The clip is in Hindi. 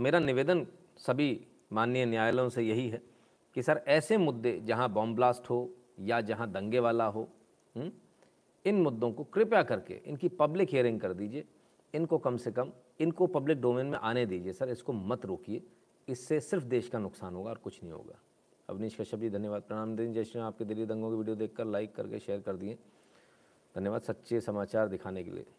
तो मेरा निवेदन सभी माननीय न्यायालयों से यही है कि सर ऐसे मुद्दे जहाँ बॉम्ब ब्लास्ट हो या जहाँ दंगे वाला हो हुँ? हम्म, इन मुद्दों को कृपया करके इनकी पब्लिक हियरिंग कर दीजिए इनको कम से कम इनको पब्लिक डोमेन में आने दीजिए सर इसको मत रोकिए इससे सिर्फ देश का नुकसान होगा और कुछ नहीं होगा अवनीश कश्यप जी धन्यवाद प्रणाम दिन जय श्री आपके दिल्ली दंगों की वीडियो देखकर लाइक करके शेयर कर दिए धन्यवाद सच्चे समाचार दिखाने के लिए